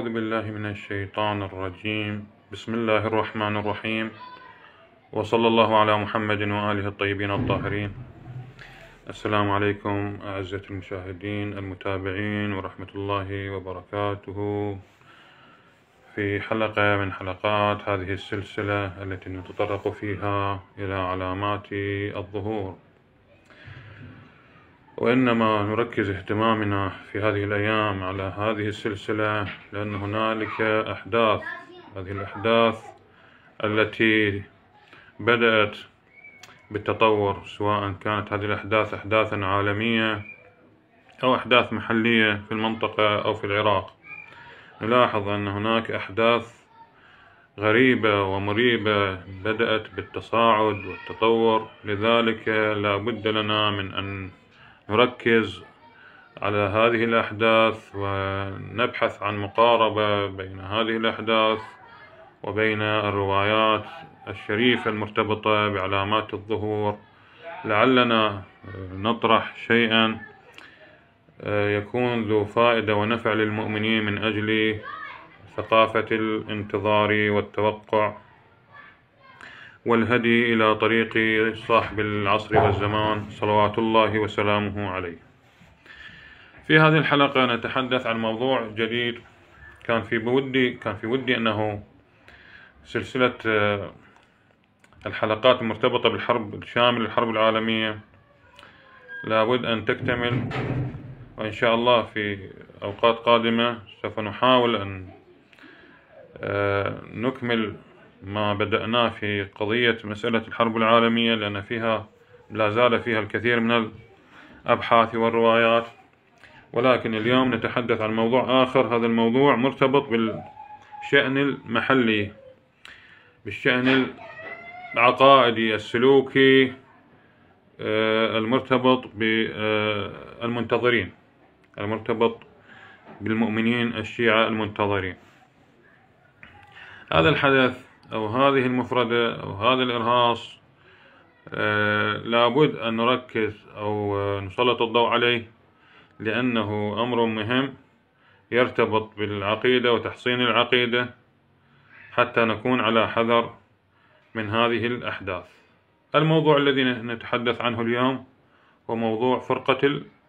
أعوذ بالله من الشيطان الرجيم بسم الله الرحمن الرحيم وصلى الله على محمد وآله الطيبين الطاهرين السلام عليكم أعزة المشاهدين المتابعين ورحمة الله وبركاته في حلقة من حلقات هذه السلسلة التي نتطرق فيها إلى علامات الظهور وإنما نركز اهتمامنا في هذه الأيام على هذه السلسلة لأن هنالك أحداث هذه الأحداث التي بدأت بالتطور سواء كانت هذه الأحداث أحداثا عالمية أو أحداث محلية في المنطقة أو في العراق نلاحظ أن هناك أحداث غريبة ومريبة بدأت بالتصاعد والتطور لذلك لا بد لنا من أن نركز على هذه الأحداث ونبحث عن مقاربة بين هذه الأحداث وبين الروايات الشريفة المرتبطة بعلامات الظهور لعلنا نطرح شيئا يكون ذو فائدة ونفع للمؤمنين من أجل ثقافة الانتظار والتوقع والهدي إلى طريق صاحب العصر والزمان صلوات الله وسلامه عليه في هذه الحلقة نتحدث عن موضوع جديد كان في بودي كان في ودي أنه سلسلة آه، الحلقات المرتبطة بالحرب الشامل الحرب العالمية لابد أن تكتمل وإن شاء الله في أوقات قادمة سوف نحاول أن آه، نكمل ما بدأناه في قضية مسألة الحرب العالمية لأن فيها لا زال فيها الكثير من الأبحاث والروايات ولكن اليوم نتحدث عن موضوع آخر هذا الموضوع مرتبط بالشأن المحلي بالشأن العقائدي السلوكي آه، المرتبط بالمنتظرين آه، المرتبط بالمؤمنين الشيعة المنتظرين هذا الحدث أو هذه المفردة أو هذا الإرهاص آه، لابد أن نركز أو آه، نسلط الضوء عليه لأنه أمر مهم يرتبط بالعقيدة وتحصين العقيدة حتى نكون على حذر من هذه الأحداث الموضوع الذي نتحدث عنه اليوم هو موضوع فرقة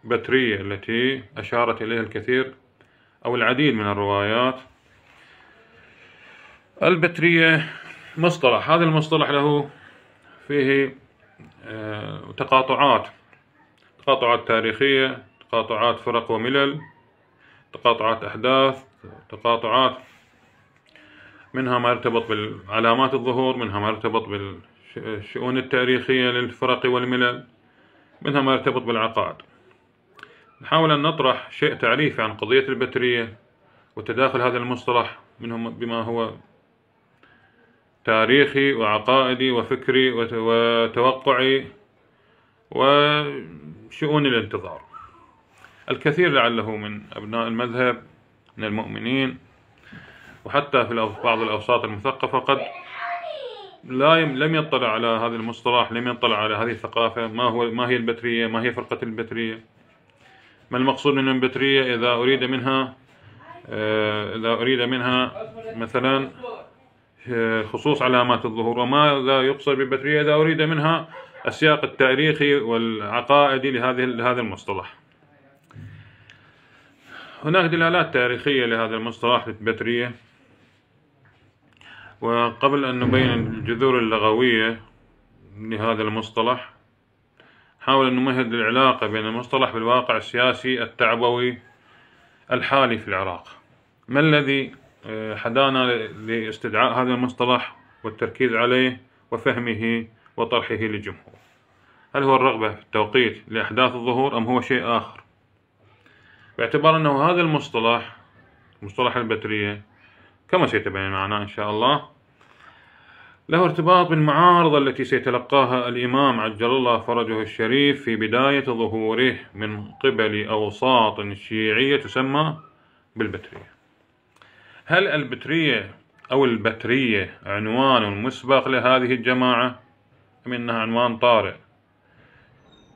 البترية التي أشارت إليها الكثير أو العديد من الروايات البترية مصطلح هذا المصطلح له فيه آه، تقاطعات تقاطعات تاريخية تقاطعات فرق وملل تقاطعات أحداث تقاطعات منها ما ارتبط بالعلامات الظهور منها ما ارتبط بالشؤون التاريخية للفرق والملل منها ما ارتبط بالعقائد نحاول أن نطرح شيء تعريفي عن قضية البترية وتداخل هذا المصطلح منهم بما هو تاريخي وعقائدي وفكري وتوقعي وشؤون الانتظار الكثير لعله من أبناء المذهب من المؤمنين وحتى في بعض الأوساط المثقفة قد لا لم يطلع على هذا المصطلح لم يطلع على هذه الثقافة ما هو ما هي البترية ما هي فرقة البترية ما المقصود من البترية إذا أريد منها آه، إذا أريد منها مثلا خصوص علامات الظهور وماذا يقصد بالبترية إذا أريد منها السياق التاريخي والعقائدي لهذه لهذا المصطلح هناك دلالات تاريخية لهذا المصطلح البترية وقبل أن نبين الجذور اللغوية لهذا المصطلح حاول أن نمهد العلاقة بين المصطلح بالواقع السياسي التعبوي الحالي في العراق ما الذي آه، حدانا لاستدعاء هذا المصطلح والتركيز عليه وفهمه وطرحه للجمهور هل هو الرغبة في التوقيت لأحداث الظهور أم هو شيء آخر باعتبار أنه هذا المصطلح مصطلح البترية كما سيتبين معنا إن شاء الله له ارتباط بالمعارضة التي سيتلقاها الإمام عجل الله فرجه الشريف في بداية ظهوره من قبل أوساط شيعية تسمى بالبترية هل البترية أو البترية عنوان مسبق لهذه الجماعة أم أنها عنوان طارئ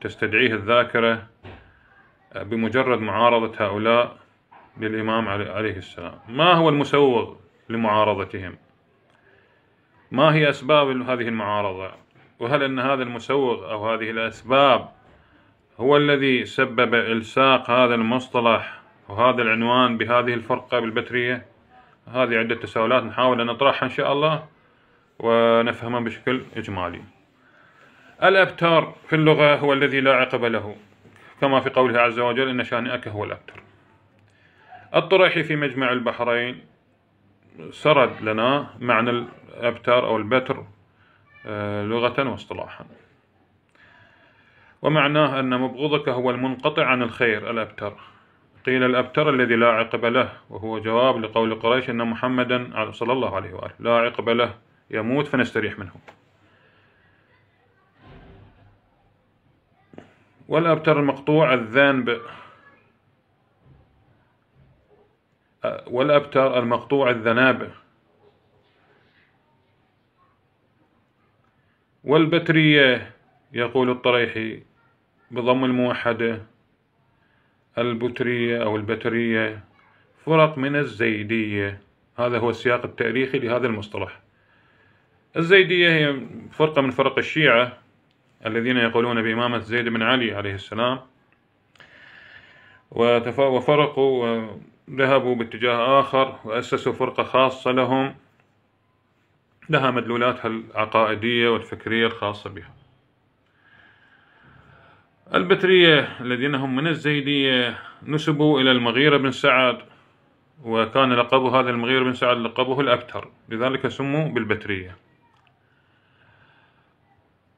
تستدعيه الذاكرة بمجرد معارضة هؤلاء للإمام عليه السلام ما هو المسوغ لمعارضتهم ما هي أسباب هذه المعارضة وهل أن هذا المسوغ أو هذه الأسباب هو الذي سبب إلساق هذا المصطلح وهذا العنوان بهذه الفرقة بالبترية هذه عدة تساؤلات نحاول أن نطرحها إن شاء الله ونفهمها بشكل إجمالي الأبتار في اللغة هو الذي لا عقب له كما في قوله عز وجل إن شانئك هو الأبتر الطريحي في مجمع البحرين سرد لنا معنى الأبتر أو البتر آه، لغة واصطلاحا ومعناه أن مبغضك هو المنقطع عن الخير الأبتر قيل الأبتر الذي لا عقب له وهو جواب لقول قريش أن محمدا صلى الله عليه وآله لا عقب له يموت فنستريح منه والأبتر المقطوع الذنب والأبتر المقطوع الذناب والبترية يقول الطريحي بضم الموحده البترية أو البترية فرق من الزيدية هذا هو السياق التاريخي لهذا المصطلح الزيدية هي فرقة من فرق الشيعة الذين يقولون بإمامة زيد بن علي عليه السلام وفرقوا وذهبوا باتجاه آخر وأسسوا فرقة خاصة لهم لها مدلولاتها العقائدية والفكرية الخاصة بها البترية الذين هم من الزيدية نسبوا إلى المغيرة بن سعد وكان لقب هذا المغيرة بن سعد لقبه الأبتر لذلك سموا بالبترية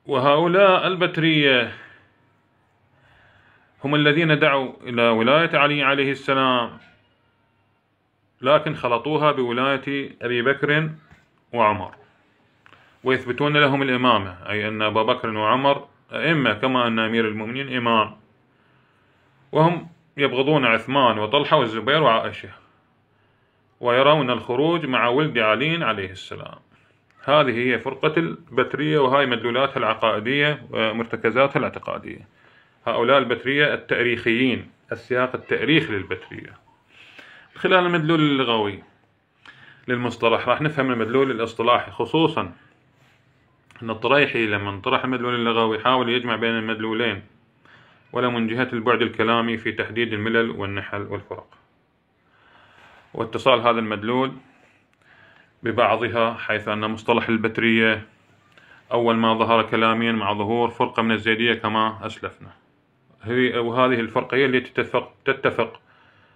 وهؤلاء البترية هم الذين دعوا إلى ولاية علي عليه السلام لكن خلطوها بولاية أبي بكر وعمر ويثبتون لهم الإمامة أي أن أبا بكر وعمر أئمة كما أن أمير المؤمنين إمام وهم يبغضون عثمان وطلحة والزبير وعائشة ويرون الخروج مع ولد علي عليه السلام هذه هي فرقة البترية وهاي مدلولاتها العقائدية ومرتكزاتها الاعتقادية هؤلاء البترية التاريخيين السياق التاريخ للبترية خلال المدلول اللغوي للمصطلح راح نفهم المدلول الاصطلاحي خصوصا أن الطريحي لما انطرح المدلول اللغوي حاول يجمع بين المدلولين ولا من جهة البعد الكلامي في تحديد الملل والنحل والفرق واتصال هذا المدلول ببعضها حيث أن مصطلح البترية أول ما ظهر كلاميا مع ظهور فرقة من الزيدية كما أسلفنا هي وهذه الفرقة هي التي تتفق, تتفق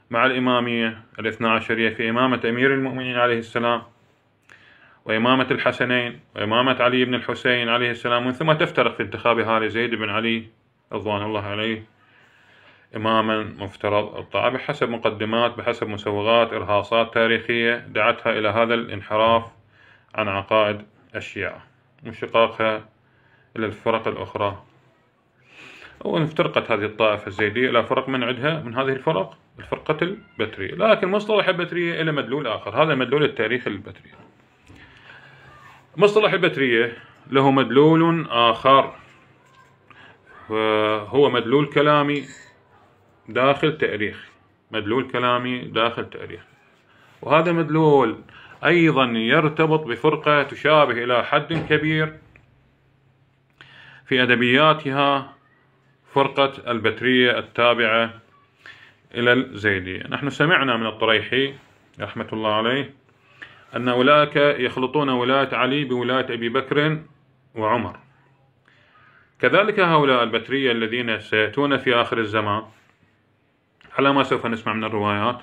مع الإمامية الاثنى عشرية في إمامة أمير المؤمنين عليه السلام وإمامة الحسنين وإمامة علي بن الحسين عليه السلام من ثم تفترق في انتخابها لزيد بن علي رضوان الله عليه إماما مفترض الطاعة بحسب مقدمات بحسب مسوغات إرهاصات تاريخية دعتها إلى هذا الانحراف عن عقائد الشيعة وانشقاقها إلى الفرق الأخرى وافترقت هذه الطائفة الزيدية إلى فرق من عندها من هذه الفرق الفرقة البترية لكن مصطلح البترية إلى مدلول آخر هذا مدلول التاريخ البترية مصطلح البترية له مدلول آخر هو مدلول كلامي داخل تاريخ مدلول كلامي داخل تاريخ وهذا مدلول أيضا يرتبط بفرقة تشابه إلى حد كبير في أدبياتها فرقة البترية التابعة إلى الزيدية نحن سمعنا من الطريحي رحمة الله عليه أن أولئك يخلطون ولاية علي بولاية أبي بكر وعمر كذلك هؤلاء البترية الذين سيأتون في آخر الزمان على ما سوف نسمع من الروايات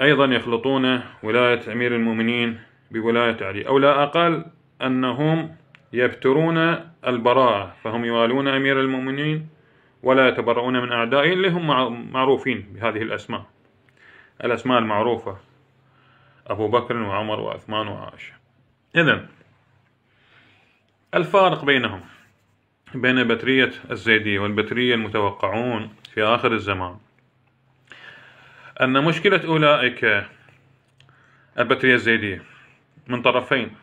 أيضا يخلطون ولاية أمير المؤمنين بولاية علي أو لا أقل أنهم يبترون البراءة فهم يوالون أمير المؤمنين ولا يتبرؤون من أعدائهم اللي هم معروفين بهذه الأسماء الأسماء المعروفة أبو بكر وعمر وعثمان وعائشة إذا الفارق بينهم بين بترية الزيدية والبترية المتوقعون في آخر الزمان أن مشكلة أولئك البترية الزيدية من طرفين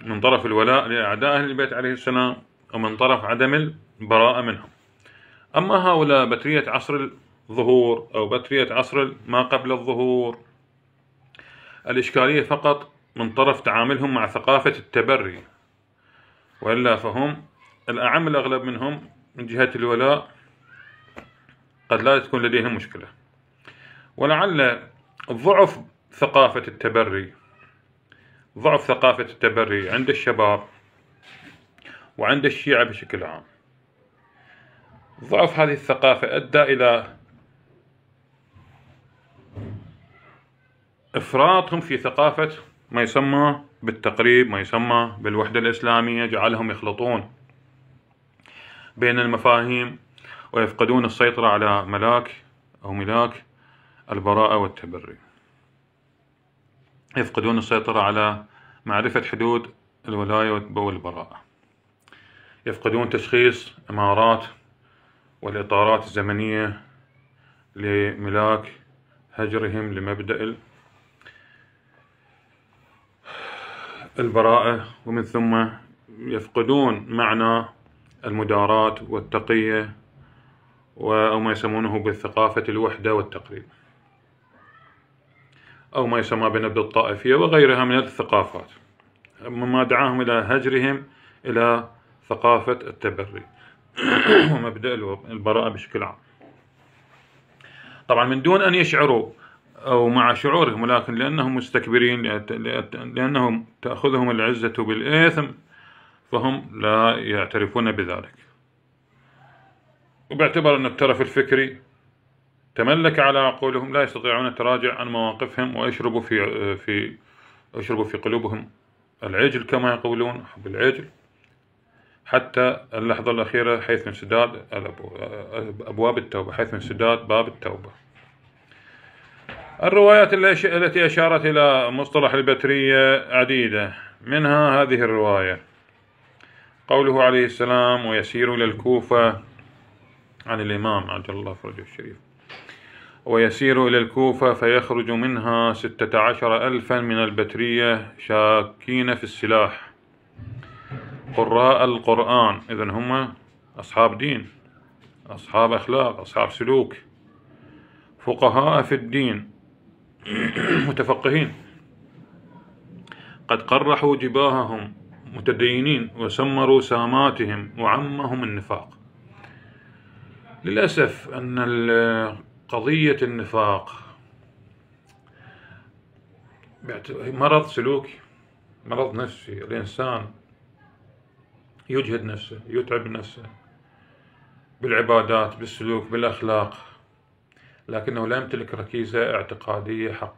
من طرف الولاء لأعداء أهل البيت عليه السلام ومن طرف عدم البراءة منهم أما هؤلاء بترية عصر الظهور أو بترية عصر ما قبل الظهور الإشكالية فقط من طرف تعاملهم مع ثقافة التبري وإلا فهم الأعم الأغلب منهم من جهة الولاء قد لا تكون لديهم مشكلة ولعل ضعف ثقافة التبري ضعف ثقافة التبري عند الشباب وعند الشيعة بشكل عام ضعف هذه الثقافة أدى إلى إفراطهم في ثقافة ما يسمى بالتقريب ما يسمى بالوحدة الإسلامية جعلهم يخلطون بين المفاهيم ويفقدون السيطرة على ملاك أو ملاك البراءة والتبري يفقدون السيطرة على معرفة حدود الولاية والبراءة يفقدون تشخيص إمارات والإطارات الزمنية لملاك هجرهم لمبدأ البراءة ومن ثم يفقدون معنى المداراة والتقية أو ما يسمونه بالثقافة الوحدة والتقريب أو ما يسمى بنبض الطائفية وغيرها من الثقافات مما دعاهم إلى هجرهم إلى ثقافة التبري ومبدأ البراءة بشكل عام طبعا من دون أن يشعروا أو مع شعورهم ولكن لأنهم مستكبرين لأنهم تأخذهم العزة بالإثم فهم لا يعترفون بذلك وباعتبار أن الترف الفكري تملك على عقولهم لا يستطيعون التراجع عن مواقفهم ويشربوا في في يشربوا في قلوبهم العجل كما يقولون حب العجل حتى اللحظة الأخيرة حيث انسداد أبواب التوبة حيث انسداد باب التوبة الروايات التي أشارت إلى مصطلح البترية عديدة منها هذه الرواية قوله عليه السلام ويسير إلى الكوفة عن الإمام عجل الله فرجه الشريف ويسير إلى الكوفة فيخرج منها ستة عشر ألفا من البترية شاكين في السلاح قراء القرآن إذا هم أصحاب دين أصحاب أخلاق أصحاب سلوك فقهاء في الدين متفقهين قد قرحوا جباههم متدينين وسمروا ساماتهم وعمهم النفاق للأسف أن قضية النفاق مرض سلوكي مرض نفسي الإنسان يجهد نفسه يتعب نفسه بالعبادات بالسلوك بالأخلاق لكنه لا يمتلك ركيزة اعتقادية حق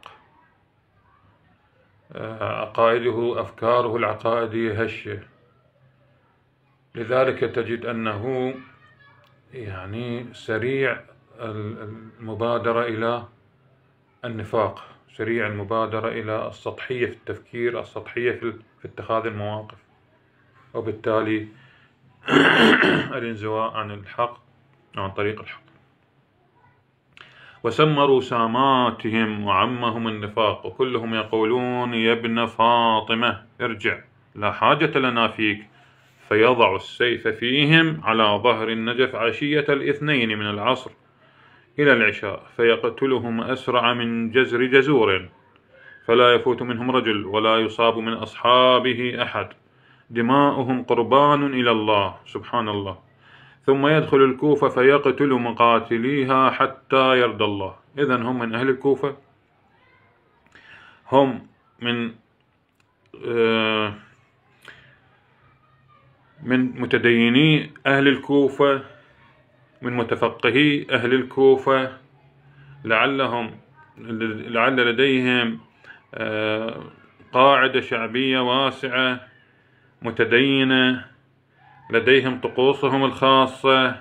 آه، عقائده أفكاره العقائدية هشة لذلك تجد أنه يعني سريع المبادرة إلى النفاق سريع المبادرة إلى السطحية في التفكير السطحية في اتخاذ المواقف وبالتالي الانزواء عن الحق عن طريق الحق وسمروا ساماتهم وعمهم النفاق وكلهم يقولون يا ابن فاطمة ارجع لا حاجة لنا فيك فيضع السيف فيهم على ظهر النجف عشية الاثنين من العصر إلى العشاء فيقتلهم أسرع من جزر جزور فلا يفوت منهم رجل ولا يصاب من أصحابه أحد دماؤهم قربان إلى الله سبحان الله ثم يدخل الكوفة فيقتل مقاتليها حتى يرضى الله إذا هم من أهل الكوفة هم من آه، من متديني أهل الكوفة من متفقهي أهل الكوفة لعلهم لعل لديهم آه، قاعدة شعبية واسعة متدينة لديهم طقوسهم الخاصة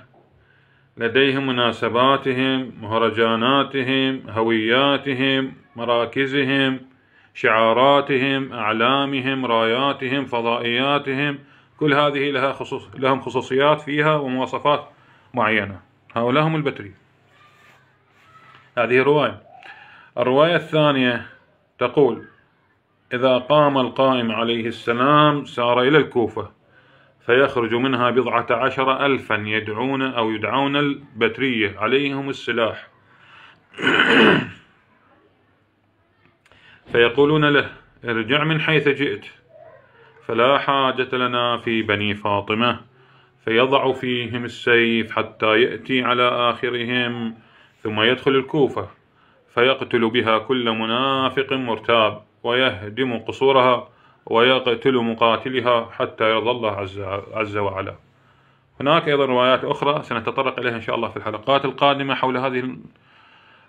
لديهم مناسباتهم مهرجاناتهم هوياتهم مراكزهم شعاراتهم أعلامهم راياتهم فضائياتهم كل هذه لها خصوص لهم خصوصيات فيها ومواصفات معينة هؤلاء هم البتري هذه رواية الرواية الثانية تقول إذا قام القائم عليه السلام سار إلى الكوفة فيخرج منها بضعة عشر ألفا يدعون أو يدعون البترية عليهم السلاح فيقولون له ارجع من حيث جئت فلا حاجة لنا في بني فاطمة فيضع فيهم السيف حتى يأتي على آخرهم ثم يدخل الكوفة فيقتل بها كل منافق مرتاب ويهدم قصورها ويقتل مقاتلها حتى يرضى الله عز, عز وعلا هناك أيضا روايات أخرى سنتطرق إليها إن شاء الله في الحلقات القادمة حول هذه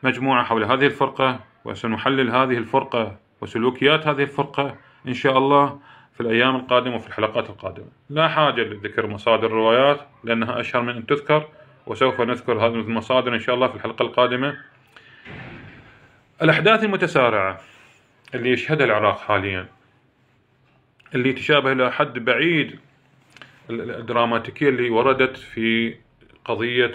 المجموعة حول هذه الفرقة وسنحلل هذه الفرقة وسلوكيات هذه الفرقة إن شاء الله في الأيام القادمة وفي الحلقات القادمة لا حاجة لذكر مصادر الروايات لأنها أشهر من أن تذكر وسوف نذكر هذه المصادر إن شاء الله في الحلقة القادمة الأحداث المتسارعة اللي يشهدها العراق حاليا اللي تشابه إلى حد بعيد الدراماتيكية اللي وردت في قضية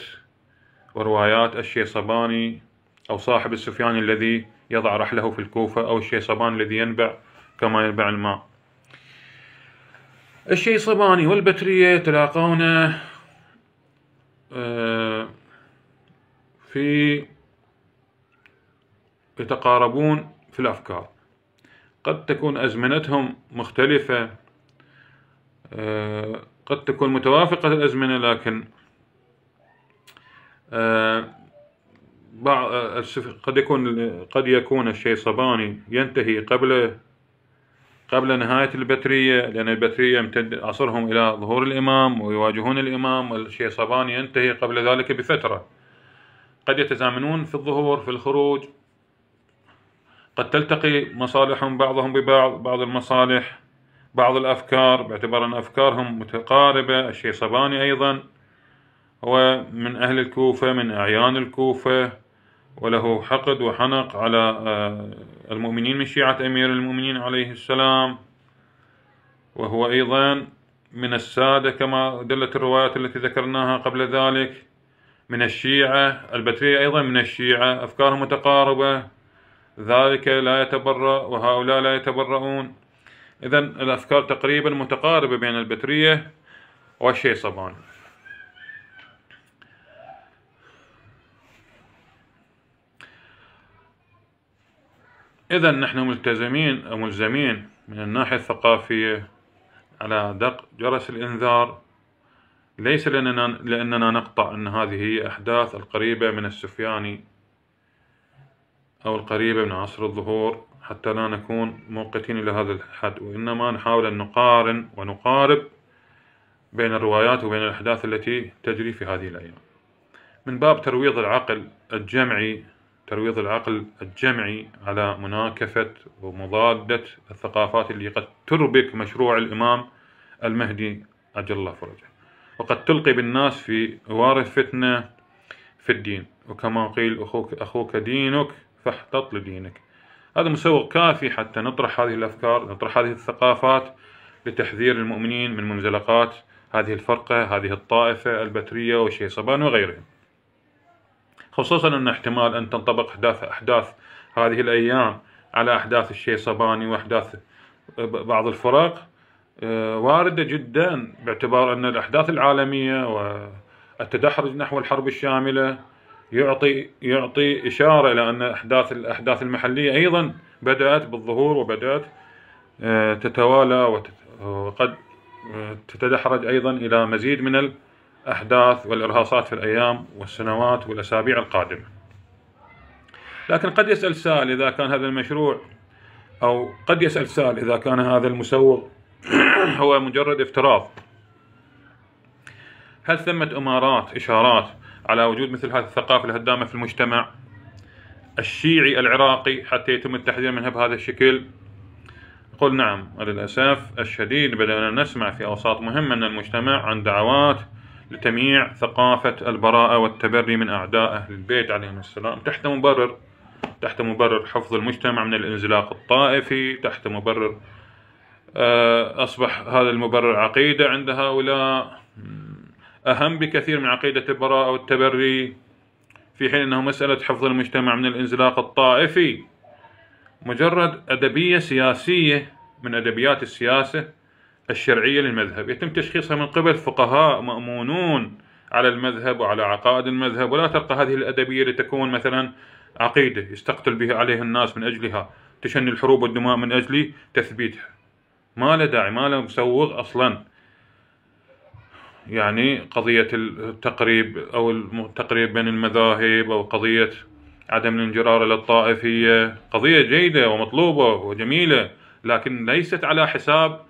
وروايات الشيصباني أو صاحب السفياني الذي يضع رحله في الكوفة أو الشيصبان الذي ينبع كما ينبع الماء الشيصباني والبترية يتلاقون آه، في يتقاربون في الأفكار قد تكون أزمنتهم مختلفة آه، قد تكون متوافقة الأزمنة لكن آه، بعض آه، قد يكون قد يكون الشيء صباني ينتهي قبل قبل نهاية البترية لأن البترية يمتد عصرهم إلى ظهور الإمام ويواجهون الإمام والشيء صباني ينتهي قبل ذلك بفترة قد يتزامنون في الظهور في الخروج قد تلتقي مصالحهم بعضهم ببعض بعض المصالح بعض الأفكار باعتبار أن أفكارهم متقاربة الشيصباني أيضا هو من أهل الكوفة من أعيان الكوفة وله حقد وحنق على آه، المؤمنين من شيعة أمير المؤمنين عليه السلام وهو أيضا من السادة كما دلت الروايات التي ذكرناها قبل ذلك من الشيعة البترية أيضا من الشيعة أفكارهم متقاربة ذلك لا يتبرأ وهؤلاء لا يتبرؤون إذا الأفكار تقريبا متقاربة بين البترية والشيصبان إذا نحن ملتزمين أو ملزمين من الناحية الثقافية على دق جرس الإنذار ليس لأننا, لأننا نقطع أن هذه هي أحداث القريبة من السفياني أو القريبة من عصر الظهور حتى لا نكون موقتين إلى هذا الحد وإنما نحاول أن نقارن ونقارب بين الروايات وبين الأحداث التي تجري في هذه الأيام من باب ترويض العقل الجمعي ترويض العقل الجمعي على مناكفة ومضادة الثقافات اللي قد تربك مشروع الإمام المهدي أجل الله فرجه وقد تلقي بالناس في وارث فتنة في الدين وكما قيل أخوك, أخوك دينك فاحتط لدينك هذا مسوغ كافي حتى نطرح هذه الأفكار نطرح هذه الثقافات لتحذير المؤمنين من منزلقات هذه الفرقة هذه الطائفة البترية صبان وغيرهم خصوصا أن احتمال أن تنطبق أحداث أحداث هذه الأيام على أحداث الشيصباني وأحداث بعض الفرق آه، واردة جدا باعتبار أن الأحداث العالمية والتدحرج نحو الحرب الشاملة يعطي يعطي اشاره الى ان احداث الاحداث المحليه ايضا بدات بالظهور وبدات آه، تتوالى وقد آه، تتدحرج ايضا الى مزيد من الاحداث والارهاصات في الايام والسنوات والاسابيع القادمه. لكن قد يسال سائل اذا كان هذا المشروع او قد يسال سائل اذا كان هذا المسوغ هو مجرد افتراض. هل ثمة امارات اشارات على وجود مثل هذه الثقافة الهدامة في المجتمع الشيعي العراقي حتى يتم التحذير منها بهذا الشكل قل نعم وللأسف الشديد بدأنا نسمع في أوساط مهمة من المجتمع عن دعوات لتمييع ثقافة البراءة والتبري من أعداء أهل البيت عليهم السلام تحت مبرر تحت مبرر حفظ المجتمع من الانزلاق الطائفي تحت مبرر آه، أصبح هذا المبرر عقيدة عند هؤلاء أهم بكثير من عقيدة البراءة والتبري في حين أنه مسألة حفظ المجتمع من الانزلاق الطائفي مجرد أدبية سياسية من أدبيات السياسة الشرعية للمذهب يتم تشخيصها من قبل فقهاء مأمونون على المذهب وعلى عقائد المذهب ولا ترقى هذه الأدبية لتكون مثلا عقيدة يستقتل بها عليها الناس من أجلها تشن الحروب والدماء من أجل تثبيتها ما له داعي ما له مسوغ أصلا يعني قضية التقريب أو التقريب بين المذاهب أو قضية عدم الانجرار إلى الطائفية قضية جيدة ومطلوبة وجميلة لكن ليست على حساب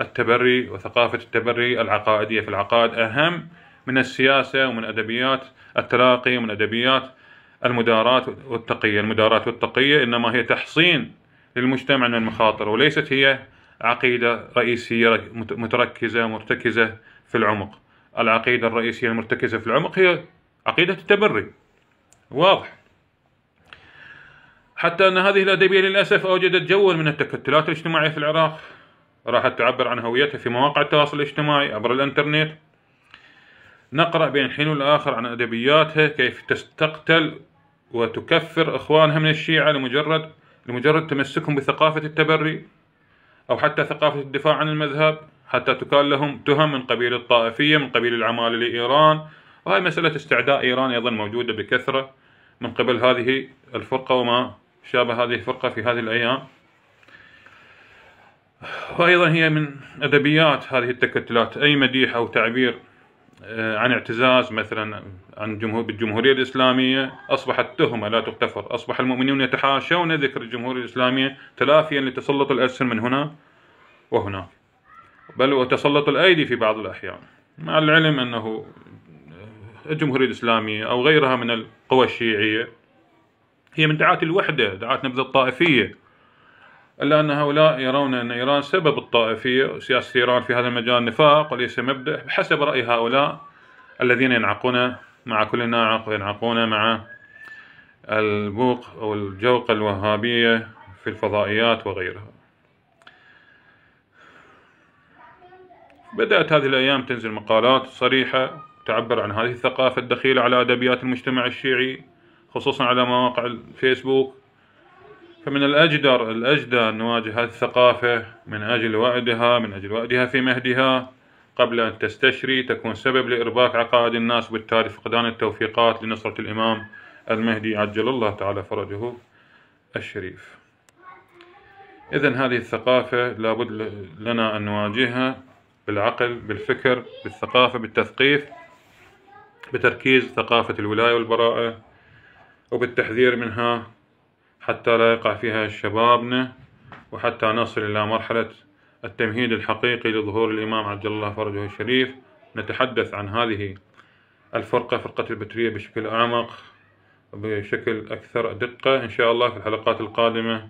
التبري وثقافة التبري العقائدية في العقائد أهم من السياسة ومن أدبيات التلاقي ومن أدبيات المداراة والتقية المداراة والتقية إنما هي تحصين للمجتمع من المخاطر وليست هي عقيدة رئيسية متركزة مرتكزة في العمق العقيدة الرئيسية المرتكزة في العمق هي عقيدة التبري واضح حتى أن هذه الأدبية للأسف أوجدت جوا من التكتلات الاجتماعية في العراق راحت تعبر عن هويتها في مواقع التواصل الاجتماعي عبر الانترنت نقرأ بين حين والآخر عن أدبياتها كيف تستقتل وتكفر إخوانها من الشيعة لمجرد لمجرد تمسكهم بثقافة التبري أو حتى ثقافة الدفاع عن المذهب حتى تكال لهم تهم من قبيل الطائفية من قبيل العمالة لإيران وهي مسألة استعداء إيران أيضا موجودة بكثرة من قبل هذه الفرقة وما شابه هذه الفرقة في هذه الأيام وأيضا هي من أدبيات هذه التكتلات أي مديح أو تعبير آه، عن اعتزاز مثلا عن جمهور بالجمهورية الإسلامية أصبحت تهمة لا تغتفر أصبح المؤمنون يتحاشون ذكر الجمهورية الإسلامية تلافيا لتسلط الأسهم من هنا وهناك بل وتسلط الأيدي في بعض الأحيان مع العلم أنه الجمهورية الإسلامية أو غيرها من القوى الشيعية هي من دعاة الوحدة دعاة نبذة الطائفية إلا أن هؤلاء يرون أن إيران سبب الطائفية وسياسة إيران في هذا المجال نفاق وليس مبدأ بحسب رأي هؤلاء الذين ينعقون مع كل ناعق وينعقون مع البوق أو الجوق الوهابية في الفضائيات وغيرها بدأت هذه الأيام تنزل مقالات صريحة تعبر عن هذه الثقافة الدخيلة على أدبيات المجتمع الشيعي خصوصا على مواقع الفيسبوك فمن الأجدر الأجدى أن نواجه هذه الثقافة من أجل وعدها من أجل وعدها في مهدها قبل أن تستشري تكون سبب لإرباك عقائد الناس وبالتالي فقدان التوفيقات لنصرة الإمام المهدي عجل الله تعالى فرجه الشريف إذا هذه الثقافة لابد لنا أن نواجهها بالعقل بالفكر بالثقافة بالتثقيف بتركيز ثقافة الولاية والبراءة وبالتحذير منها حتى لا يقع فيها شبابنا وحتى نصل إلى مرحلة التمهيد الحقيقي لظهور الإمام عبد الله فرجه الشريف نتحدث عن هذه الفرقة فرقة البترية بشكل أعمق وبشكل أكثر دقة إن شاء الله في الحلقات القادمة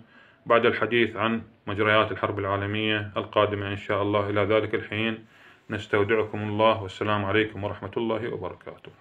بعد الحديث عن مجريات الحرب العالمية القادمة إن شاء الله إلى ذلك الحين نستودعكم الله والسلام عليكم ورحمة الله وبركاته